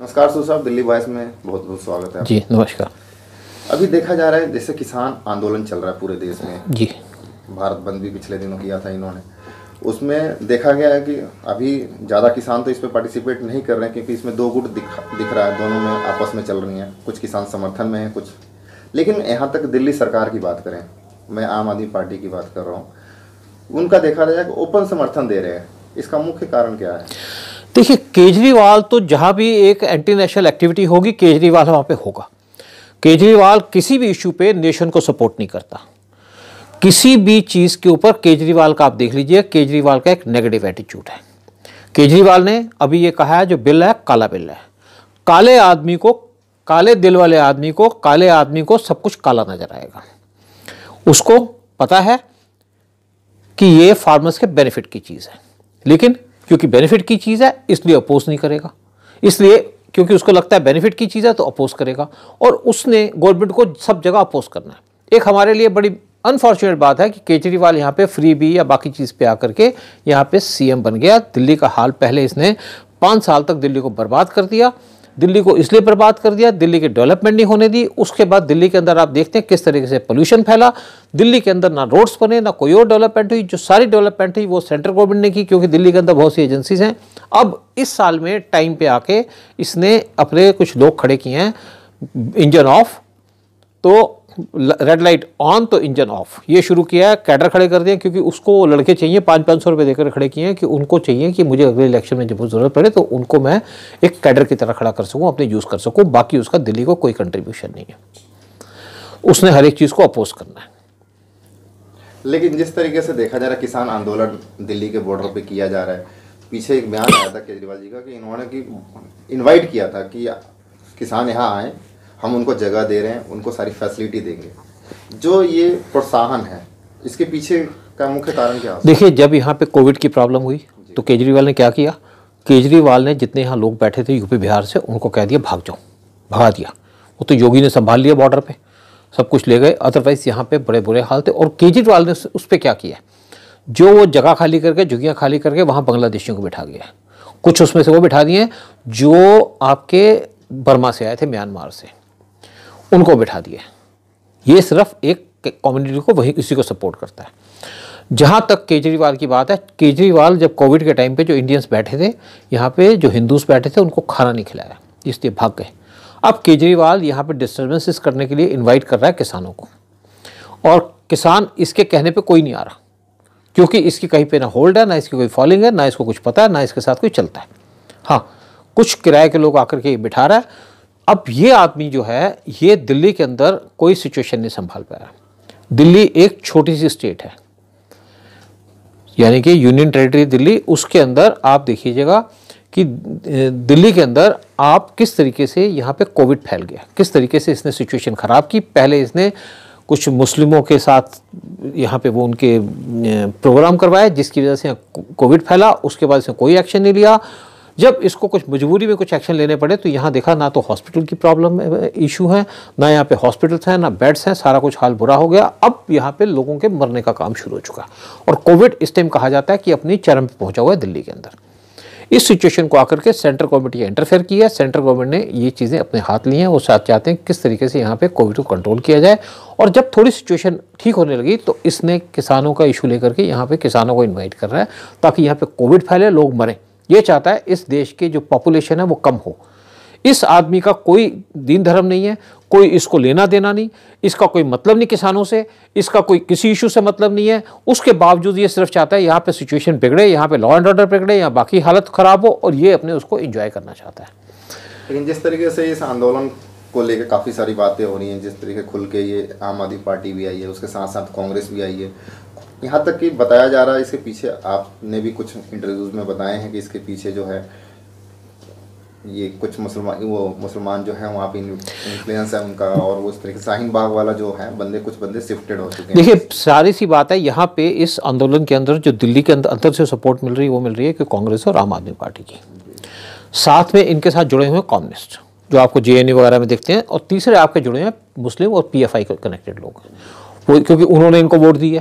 नमस्कार सू साहब दिल्ली वॉइस में बहुत बहुत स्वागत है जी नमस्कार अभी देखा जा रहा है जैसे किसान आंदोलन चल रहा है पूरे देश में जी भारत बंद भी पिछले दिनों किया था इन्होंने उसमें देखा गया है कि अभी ज़्यादा किसान तो इस पर पार्टिसिपेट नहीं कर रहे हैं क्योंकि इसमें दो गुट दिख दिख रहा है दोनों में आपस में चल रही हैं कुछ किसान समर्थन में हैं कुछ लेकिन यहाँ तक दिल्ली सरकार की बात करें मैं आम आदमी पार्टी की बात कर रहा हूँ उनका देखा जाए कि ओपन समर्थन दे रहे हैं इसका मुख्य कारण क्या है देखिए केजरीवाल तो जहाँ भी एक एंटी नेशनल एक्टिविटी होगी केजरीवाल वहाँ पे होगा केजरीवाल किसी भी इशू पे नेशन को सपोर्ट नहीं करता किसी भी चीज़ के ऊपर केजरीवाल का आप देख लीजिए केजरीवाल का एक नेगेटिव एटीट्यूड है केजरीवाल ने अभी ये कहा है जो बिल है काला बिल है काले आदमी को काले दिल वाले आदमी को काले आदमी को सब कुछ काला नजर आएगा उसको पता है कि ये फार्मर्स के बेनिफिट की चीज़ है लेकिन क्योंकि बेनिफिट की चीज़ है इसलिए अपोज नहीं करेगा इसलिए क्योंकि उसको लगता है बेनिफिट की चीज़ है तो अपोज करेगा और उसने गवर्नमेंट को सब जगह अपोज करना है एक हमारे लिए बड़ी अनफॉर्चुनेट बात है कि केजरीवाल यहाँ पे फ्री भी या बाकी चीज़ पे आकर के यहाँ पे सीएम बन गया दिल्ली का हाल पहले इसने पाँच साल तक दिल्ली को बर्बाद कर दिया दिल्ली को इसलिए बर्बाद कर दिया दिल्ली की डेवलपमेंट नहीं होने दी उसके बाद दिल्ली के अंदर आप देखते हैं किस तरीके से पोल्यूशन फैला दिल्ली के अंदर ना रोड्स बने ना कोई और डेवलपमेंट हुई जो सारी डेवलपमेंट हुई वो सेंट्रल गवर्नमेंट ने की क्योंकि दिल्ली के अंदर बहुत सी एजेंसीज हैं अब इस साल में टाइम पर आके इसने अपने कुछ लोग खड़े किए हैं इंजन ऑफ तो रेड लाइट ऑन तो इंजन ऑफ ये शुरू किया है कैडर खड़े कर दिए क्योंकि उसको लड़के चाहिए पाँच पाँच सौ रुपये देकर खड़े किए हैं कि उनको चाहिए कि मुझे अगले इलेक्शन में जब ज़रूरत पड़े तो उनको मैं एक कैडर की तरह खड़ा कर सकूँ अपने यूज़ कर सकूँ बाकी उसका दिल्ली को कोई कंट्रीब्यूशन नहीं है उसने हर एक चीज़ को अपोज करना है लेकिन जिस तरीके से देखा जा रहा है किसान आंदोलन दिल्ली के बॉर्डर पे किया जा रहा है पीछे एक बयान आया था केजरीवाल जी का कि इन्होंने कि इनवाइट किया था कि किसान यहाँ आए हम उनको जगह दे रहे हैं उनको सारी फैसिलिटी देंगे जो ये प्रोत्साहन है इसके पीछे का मुख्य कारण क्या देखिए जब यहाँ पे कोविड की प्रॉब्लम हुई तो केजरीवाल ने क्या किया केजरीवाल ने जितने यहाँ लोग बैठे थे यूपी बिहार से उनको कह दिया भाग जाओ भगा दिया वो तो योगी ने संभाल लिया बॉर्डर पर सब कुछ ले गए अदरवाइज यहाँ पे बड़े बुरे हाल थे और केजरीवाल ने उस पर क्या किया जो वो जगह खाली करके जुगियाँ खाली करके वहाँ बांग्लादेशियों को बिठा गया कुछ उसमें से वो बिठा दिए जो आपके बर्मा से आए थे म्यांमार से उनको बैठा दिया ये सिर्फ एक कम्युनिटी को वही इसी को सपोर्ट करता है जहाँ तक केजरीवाल की बात है केजरीवाल जब कोविड के टाइम पे जो इंडियंस बैठे थे यहाँ पे जो हिंदूस बैठे थे उनको खाना नहीं खिलाया इसलिए भाग गए अब केजरीवाल यहाँ पे डिस्टर्बेंसेस करने के लिए इनवाइट कर रहा है किसानों को और किसान इसके कहने पे कोई नहीं आ रहा क्योंकि इसकी कहीं पे ना होल्ड है ना इसकी कोई फॉलिंग है ना इसको कुछ पता है ना इसके साथ कोई चलता है हाँ कुछ किराए के लोग आकर के बिठा रहा है अब ये आदमी जो है ये दिल्ली के अंदर कोई सिचुएशन नहीं संभाल पाया दिल्ली एक छोटी सी स्टेट है यानी कि यूनियन टेरिटरी दिल्ली उसके अंदर आप देखिएगा कि दिल्ली के अंदर आप किस तरीके से यहाँ पे कोविड फैल गया किस तरीके से इसने सिचुएशन ख़राब की पहले इसने कुछ मुस्लिमों के साथ यहाँ पे वो उनके प्रोग्राम करवाए जिसकी वजह से कोविड फैला उसके बाद इसने कोई एक्शन नहीं लिया जब इसको कुछ मजबूरी में कुछ एक्शन लेने पड़े तो यहाँ देखा ना तो हॉस्पिटल की प्रॉब्लम इशू है ना यहाँ पे हॉस्पिटल्स हैं ना बेड्स हैं सारा कुछ हाल बुरा हो गया अब यहाँ पे लोगों के मरने का काम शुरू हो चुका है और कोविड इस टाइम कहा जाता है कि अपनी चरम पर पहुँचा हुआ है दिल्ली के अंदर इस सिचुएशन को आकर के सेंट्रल गवर्नमेंट ये इंटरफेयर किया है सेंट्रल गवर्नमेंट ने ये चीज़ें अपने हाथ ली हैं वो साथ चाहते हैं किस तरीके से यहाँ पे कोविड को कंट्रोल किया जाए और जब थोड़ी सिचुएशन ठीक होने लगी तो इसने किसानों का इशू लेकर के यहाँ पे किसानों को इन्वाइट कर रहा है ताकि यहाँ पे कोविड फैले लोग मरें ये चाहता है इस देश के जो पॉपुलेशन है वो कम हो इस आदमी का कोई दीन धर्म नहीं है कोई इसको लेना देना नहीं इसका कोई मतलब नहीं किसानों से इसका कोई किसी इशू से मतलब नहीं है उसके बावजूद ये सिर्फ चाहता है यहाँ पे सिचुएशन बिगड़े यहाँ पे लॉ एंड ऑर्डर बिगड़े यहाँ बाकी हालत ख़राब हो और ये अपने उसको इंजॉय करना चाहता है लेकिन जिस तरीके से इस आंदोलन को लेकर काफ़ी सारी बातें हो रही हैं जिस तरीके खुल के ये आम आदमी पार्टी भी आई है उसके साथ साथ कांग्रेस भी आई है यहाँ तक कि बताया जा रहा है इसके पीछे आपने भी कुछ इंटरव्यूज़ में बताए हैं कि इसके पीछे जो है ये कुछ मुसलमान वो मुसलमान जो है वहाँ पे इन्फ्लुएंस है उनका और वो इस तरीके शाहीन बाग वाला जो है बंदे कुछ बंदे शिफ्टेड हो चुके हैं देखिए सारी सी बात है यहाँ पे इस आंदोलन के अंदर जो दिल्ली के अंदर अंदर से सपोर्ट मिल रही है वो मिल रही है कि कांग्रेस और आम आदमी पार्टी की साथ में इनके साथ जुड़े हुए कम्युनिस्ट जो आपको जे e वगैरह में देखते हैं और तीसरे आपके जुड़े हैं मुस्लिम और पी कनेक्टेड लोग वो क्योंकि उन्होंने इनको वोट दिया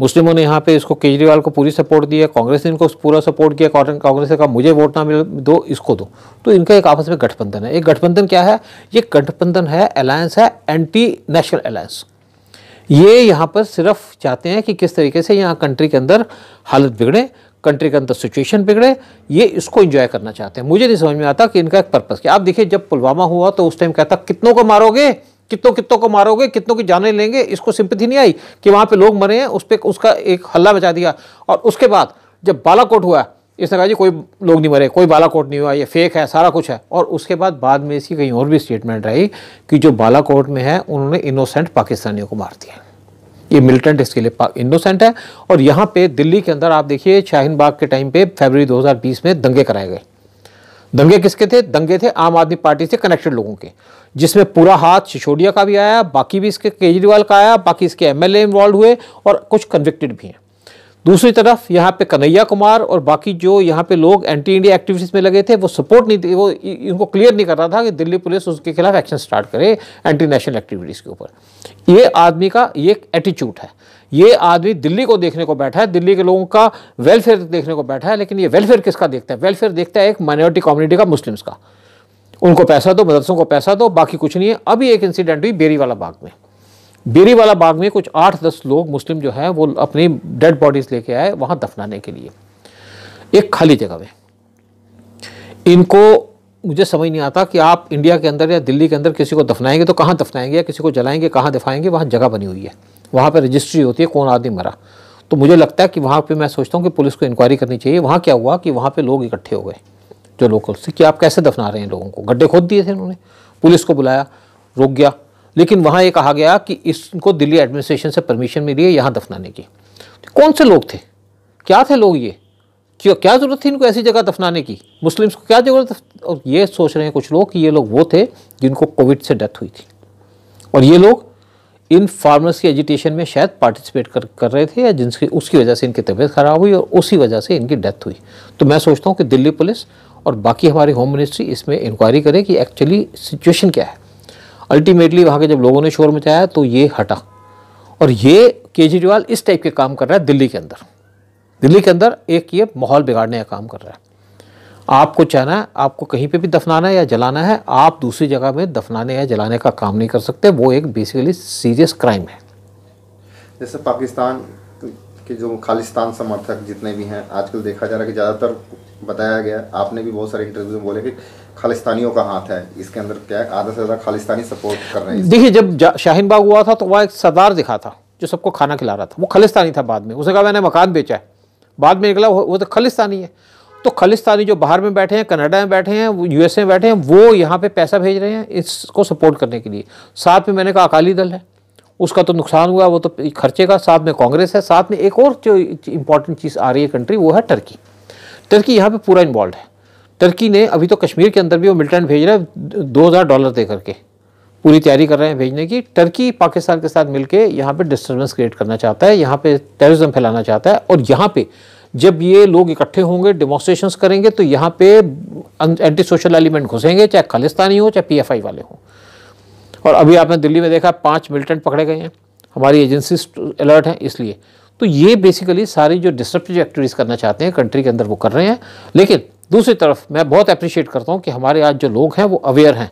मुस्लिमों ने यहाँ पे इसको केजरीवाल को पूरी सपोर्ट दी है कांग्रेस ने इनको पूरा सपोर्ट किया कांग्रेस ने कहा मुझे वोट ना मिल दो इसको दो तो इनका एक आपस में गठबंधन है एक गठबंधन क्या है ये गठबंधन है अलायंस है एंटी नेशनल अलायंस ये यहाँ पर सिर्फ चाहते हैं कि किस तरीके से यहाँ कंट्री के अंदर हालत बिगड़े कंट्री के अंदर सिचुएशन बिगड़े ये इसको इंजॉय करना चाहते हैं मुझे नहीं समझ में आता कि इनका एक पर्पज़ क्या आप देखिए जब पुलवामा हुआ तो उस टाइम कहता कितनों को मारोगे कितनों कितनों को मारोगे कितनों की जाने लेंगे इसको सिंपथी नहीं आई कि वहाँ पे लोग मरे हैं उस पर उसका एक हल्ला मचा दिया और उसके बाद जब बालाकोट हुआ इसने कहा जी कोई लोग नहीं मरे कोई बालाकोट नहीं हुआ ये फेक है सारा कुछ है और उसके बाद बाद में इसकी कहीं और भी स्टेटमेंट रही कि जो बालाकोट में है उन्होंने इनोसेंट पाकिस्तानियों को मार दिया ये मिलिटेंट इसके लिए इनोसेंट है और यहाँ पे दिल्ली के अंदर आप देखिए शाहीन बाग के टाइम पे फरवरी 2020 में दंगे कराए गए दंगे किसके थे दंगे थे आम आदमी पार्टी से कनेक्टेड लोगों के जिसमें पूरा हाथ सिसोडिया का भी आया बाकी भी इसके केजरीवाल का आया बाकी इसके एमएलए इन्वॉल्व हुए और कुछ कन्विक्टेड भी हैं दूसरी तरफ यहाँ पे कन्हैया कुमार और बाकी जो यहाँ पे लोग एंटी इंडिया एक्टिविटीज़ में लगे थे वो सपोर्ट नहीं थे वो इनको क्लियर नहीं कर रहा था कि दिल्ली पुलिस उसके खिलाफ एक्शन स्टार्ट करे एंटी नेशनल एक्टिविटीज़ के ऊपर ये आदमी का ये एटीट्यूड है ये आदमी दिल्ली को देखने को बैठा है दिल्ली के लोगों का वेलफेयर देखने को बैठा है लेकिन ये वेलफेयर किसका देखता है वेलफेयर देखता है एक माइनॉरिटी कम्युनिटी का मुस्लिम्स का उनको पैसा दो मदरसों को पैसा दो बाकी कुछ नहीं है अभी एक इंसिडेंट हुई बेरी वाला बाग में बेरी वाला बाग में कुछ आठ दस लोग मुस्लिम जो है वो अपनी डेड बॉडीज लेके आए वहाँ दफनाने के लिए एक खाली जगह में इनको मुझे समझ नहीं आता कि आप इंडिया के अंदर या दिल्ली के अंदर किसी को दफनाएंगे तो कहाँ दफनाएंगे या किसी को जलाएंगे कहाँ दफाएंगे वहाँ जगह बनी हुई है वहाँ पर रजिस्ट्री होती है कौन आदमी मरा तो मुझे लगता है कि वहाँ पे मैं सोचता हूँ कि पुलिस को इंक्वायरी करनी चाहिए वहाँ क्या हुआ कि वहाँ पे लोग इकट्ठे हो गए जो लोकल से कि आप कैसे दफना रहे हैं लोगों को गड्ढे खोद दिए थे उन्होंने पुलिस को बुलाया रोक गया लेकिन वहाँ ये कहा गया कि इसको दिल्ली एडमिनिस्ट्रेशन से परमिशन मिली है यहाँ दफनाने की तो कौन से लोग थे क्या थे लोग ये क्यों क्या ज़रूरत थी इनको ऐसी जगह दफनाने की मुस्लिम्स को क्या ज़रूरत और ये सोच रहे हैं कुछ लोग कि ये लोग वो थे जिनको कोविड से डेथ हुई थी और ये लोग इन फार्मर्स की एजिटेशन में शायद पार्टिसिपेट कर कर रहे थे या जिनकी उसकी वजह से इनकी तबीयत ख़राब हुई और उसी वजह से इनकी डेथ हुई तो मैं सोचता हूँ कि दिल्ली पुलिस और बाकी हमारी होम मिनिस्ट्री इसमें इंक्वायरी करे कि एक्चुअली सिचुएशन क्या है अल्टीमेटली वहाँ के जब लोगों ने शोर मचाया तो ये हटा और ये केजरीवाल इस टाइप के काम कर रहा है दिल्ली के अंदर दिल्ली के अंदर एक ये माहौल बिगाड़ने का काम कर रहा है आपको चाहना है आपको कहीं पे भी दफनाना है या जलाना है आप दूसरी जगह में दफनाने या जलाने का काम नहीं कर सकते वो एक बेसिकली सीरियस क्राइम है जैसे पाकिस्तान के जो खालिस्तान समर्थक जितने भी हैं आजकल देखा जा रहा है कि ज़्यादातर बताया गया आपने भी बहुत सारे इंटरव्यू में बोले कि खालिस्तानियों का हाथ है इसके अंदर क्या है आधा से ज़्यादा खालिस्तानी सपोर्ट कर रहे हैं देखिए जब शाहीन बाग हुआ था तो वह एक सरदार दिखा था जो सबको खाना खिला रहा था वो खालिस्तानी था बाद में उसने कहा मैंने मकान बेचा है बाद में निकला वो तो खालिस्तानी है तो खालिस्तानी जो बाहर में बैठे हैं कनाडा में बैठे हैं यूएसए में बैठे हैं वो यहाँ पे पैसा भेज रहे हैं इसको सपोर्ट करने के लिए साथ में मैंने कहा अकाली दल है उसका तो नुकसान हुआ वो तो खर्चे का साथ में कांग्रेस है साथ में एक और जो इंपॉर्टेंट चीज़ आ रही है कंट्री वो है टर्की टर्की यहाँ पर पूरा इन्वॉल्व है टर्की ने अभी तो कश्मीर के अंदर भी वो मिलिटेंट भेज रहा है दो हज़ार डॉलर दे करके पूरी तैयारी कर रहे हैं भेजने की टर्की पाकिस्तान के साथ मिलकर यहाँ पर डिस्टर्बेंस क्रिएट करना चाहता है यहाँ पर टेररिज्म फैलाना चाहता है और यहाँ पर जब ये लोग इकट्ठे होंगे डेमोस्ट्रेशन करेंगे तो यहाँ पे एंटी सोशल एलिमेंट घुसेंगे चाहे खालिस्तानी हो चाहे पीएफआई वाले हों और अभी आपने दिल्ली में देखा पांच मिलिटेंट पकड़े गए हैं हमारी एजेंसी अलर्ट हैं इसलिए तो ये बेसिकली सारी जो डिस्ट्रप्टिव एक्टिविटीज़ करना चाहते हैं कंट्री के अंदर वो कर रहे हैं लेकिन दूसरी तरफ मैं बहुत अप्रिशिएट करता हूँ कि हमारे आज जो लोग हैं वो अवेयर हैं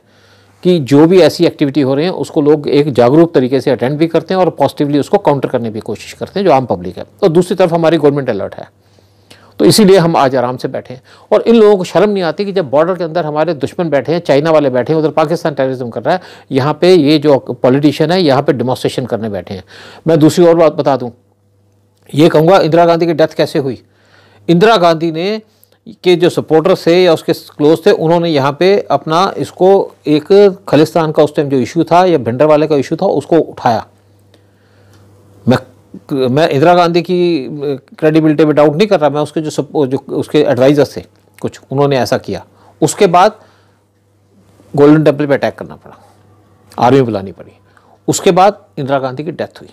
कि जो भी ऐसी एक्टिविटी हो रही है उसको लोग एक जागरूक तरीके से अटेंड भी करते हैं और पॉजिटिवली उसको काउंटर करने की कोशिश करते हैं जो आम पब्लिक है और दूसरी तरफ हमारी गवर्नमेंट अलर्ट है तो इसीलिए हम आज आराम से बैठे हैं और इन लोगों को शर्म नहीं आती कि जब बॉर्डर के अंदर हमारे दुश्मन बैठे हैं चाइना वाले बैठे हैं उधर पाकिस्तान टेररिज्म कर रहा है यहाँ पे ये जो पॉलिटिशियन है यहाँ पे डेमोस्ट्रेशन करने बैठे हैं मैं दूसरी और बात बता दूँ ये कहूँगा इंदिरा गांधी की डेथ कैसे हुई इंदिरा गांधी ने के जो सपोर्टर्स थे या उसके क्लोज थे उन्होंने यहाँ पे अपना इसको एक खालिस्तान का उस टाइम जो इशू था या भिंडर वाले का इशू था उसको उठाया मैं इंदिरा गांधी की क्रेडिबिलिटी में डाउट नहीं कर रहा मैं उसके जो सब जो उसके एडवाइज़र्स थे कुछ उन्होंने ऐसा किया उसके बाद गोल्डन टेम्पल पे अटैक करना पड़ा आर्मी बुलानी पड़ी उसके बाद इंदिरा गांधी की डेथ हुई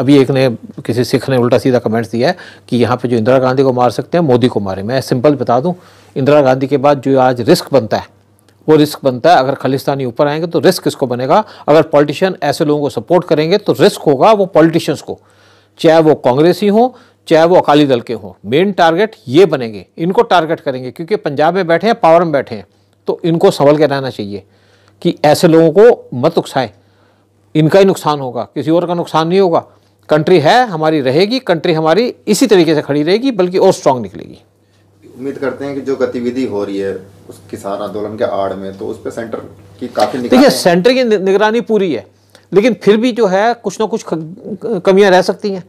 अभी एक ने किसी सिख ने उल्टा सीधा कमेंट्स दिया है कि यहाँ पे जो इंदिरा गांधी को मार सकते हैं मोदी को मारे मैं सिंपल बता दूँ इंदिरा गांधी के बाद जो आज रिस्क बनता है वो रिस्क बनता है अगर खालिस्तानी ऊपर आएंगे तो रिस्क इसको बनेगा अगर पॉलिटिशियन ऐसे लोगों को सपोर्ट करेंगे तो रिस्क होगा वो पॉलिटिशियंस को चाहे वो कांग्रेसी हो चाहे वो अकाली दल के हों मेन टारगेट ये बनेंगे इनको टारगेट करेंगे क्योंकि पंजाब में बैठे हैं पावर में बैठे हैं तो इनको संभल के रहना चाहिए कि ऐसे लोगों को मत उकसाएं इनका ही नुकसान होगा किसी और का नुकसान नहीं होगा कंट्री है हमारी रहेगी कंट्री हमारी इसी तरीके से खड़ी रहेगी बल्कि और स्ट्रांग निकलेगी उम्मीद करते हैं कि जो गतिविधि हो रही है उस किसान आंदोलन के आड़ में तो उस पर सेंटर की काफ़ी देखिए सेंटर की निगरानी पूरी है लेकिन फिर भी जो है कुछ ना कुछ कमियां रह सकती हैं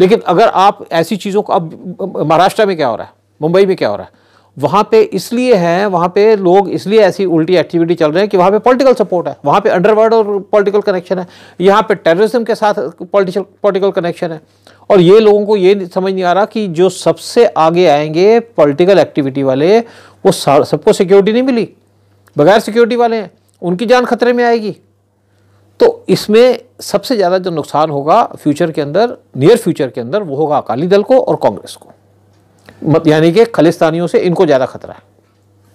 लेकिन अगर आप ऐसी चीज़ों को अब महाराष्ट्र में क्या हो रहा है मुंबई में क्या हो रहा है वहाँ पे इसलिए हैं वहाँ पे लोग इसलिए ऐसी उल्टी एक्टिविटी चल रहे हैं कि वहाँ पे पॉलिटिकल सपोर्ट है वहाँ पे अंडरवर्ल्ड और पॉलिटिकल कनेक्शन है यहाँ पे टेररिज्म के साथ पॉलिटिकल पॉलिटिकल कनेक्शन है और ये लोगों को ये समझ नहीं आ रहा कि जो सबसे आगे आएंगे पॉलिटिकल एक्टिविटी वाले वो सबको सिक्योरिटी नहीं मिली बगैर सिक्योरिटी वाले हैं उनकी जान खतरे में आएगी तो इसमें सबसे ज़्यादा जो नुकसान होगा फ्यूचर के अंदर नियर फ्यूचर के अंदर वो होगा अकाली दल को और कांग्रेस को यानी कि खालिस्तानियों से इनको ज़्यादा खतरा है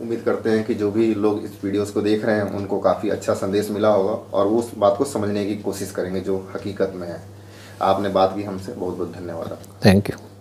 उम्मीद करते हैं कि जो भी लोग इस वीडियोस को देख रहे हैं उनको काफ़ी अच्छा संदेश मिला होगा और वो उस बात को समझने की कोशिश करेंगे जो हकीकत में है आपने बात की हमसे बहुत बहुत धन्यवाद थैंक यू